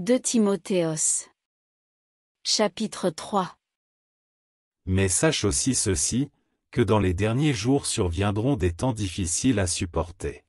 2 Timothéos Chapitre 3 Mais sache aussi ceci, que dans les derniers jours surviendront des temps difficiles à supporter.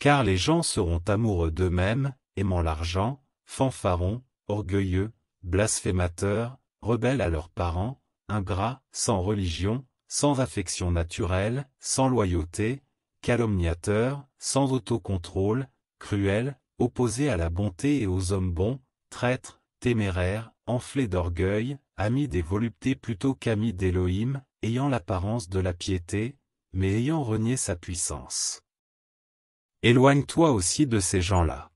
Car les gens seront amoureux d'eux-mêmes, aimant l'argent, fanfarons, orgueilleux, blasphémateurs, rebelles à leurs parents, ingrats, sans religion, sans affection naturelle, sans loyauté, calomniateurs, sans autocontrôle, cruels, Opposés à la bonté et aux hommes bons, traîtres, téméraires, enflés d'orgueil, amis des voluptés plutôt qu'amis d'Élohim, ayant l'apparence de la piété, mais ayant renié sa puissance. Éloigne-toi aussi de ces gens-là.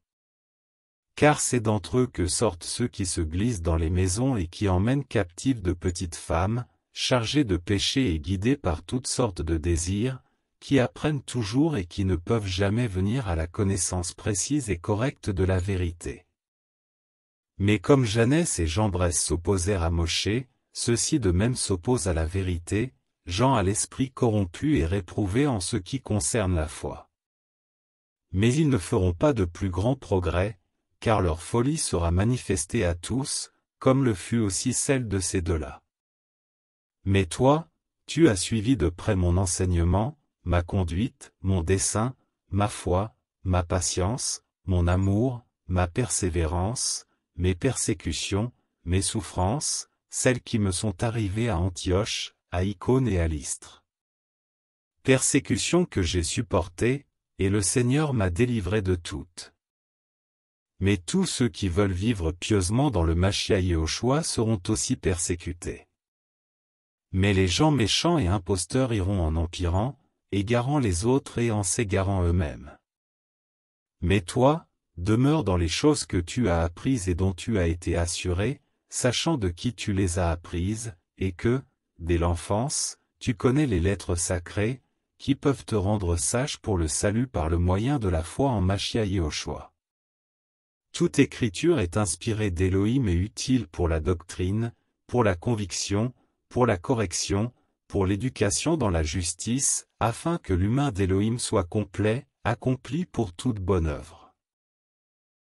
Car c'est d'entre eux que sortent ceux qui se glissent dans les maisons et qui emmènent captives de petites femmes, chargées de péchés et guidées par toutes sortes de désirs, qui apprennent toujours et qui ne peuvent jamais venir à la connaissance précise et correcte de la vérité. Mais comme Jeannès et Jambres s'opposèrent à Mosché, ceux-ci de même s'opposent à la vérité, Jean à l'esprit corrompu et réprouvé en ce qui concerne la foi. Mais ils ne feront pas de plus grands progrès, car leur folie sera manifestée à tous, comme le fut aussi celle de ces deux-là. Mais toi, tu as suivi de près mon enseignement, ma conduite, mon dessein, ma foi, ma patience, mon amour, ma persévérance, mes persécutions, mes souffrances, celles qui me sont arrivées à Antioche, à Icône et à Lystre. Persécutions que j'ai supportées, et le Seigneur m'a délivré de toutes. Mais tous ceux qui veulent vivre pieusement dans le au choix seront aussi persécutés. Mais les gens méchants et imposteurs iront en empirant, égarant les autres et en s'égarant eux-mêmes. Mais toi, demeure dans les choses que tu as apprises et dont tu as été assuré, sachant de qui tu les as apprises, et que, dès l'enfance, tu connais les lettres sacrées, qui peuvent te rendre sage pour le salut par le moyen de la foi en Mashiach Yehoshua. Toute écriture est inspirée d'Élohim et utile pour la doctrine, pour la conviction, pour la correction, pour l'éducation dans la justice, afin que l'humain d'Élohim soit complet, accompli pour toute bonne œuvre.